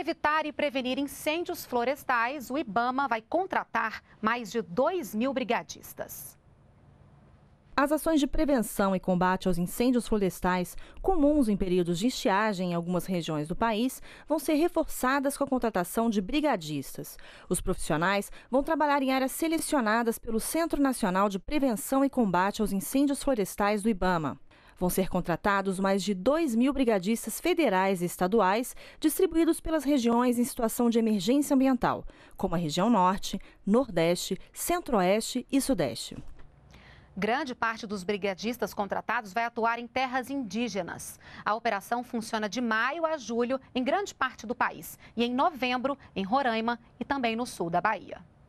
evitar e prevenir incêndios florestais, o Ibama vai contratar mais de 2 mil brigadistas. As ações de prevenção e combate aos incêndios florestais, comuns em períodos de estiagem em algumas regiões do país, vão ser reforçadas com a contratação de brigadistas. Os profissionais vão trabalhar em áreas selecionadas pelo Centro Nacional de Prevenção e Combate aos Incêndios Florestais do IBAMA. Vão ser contratados mais de 2 mil brigadistas federais e estaduais, distribuídos pelas regiões em situação de emergência ambiental, como a região Norte, Nordeste, Centro-Oeste e Sudeste. Grande parte dos brigadistas contratados vai atuar em terras indígenas. A operação funciona de maio a julho em grande parte do país e em novembro em Roraima e também no sul da Bahia.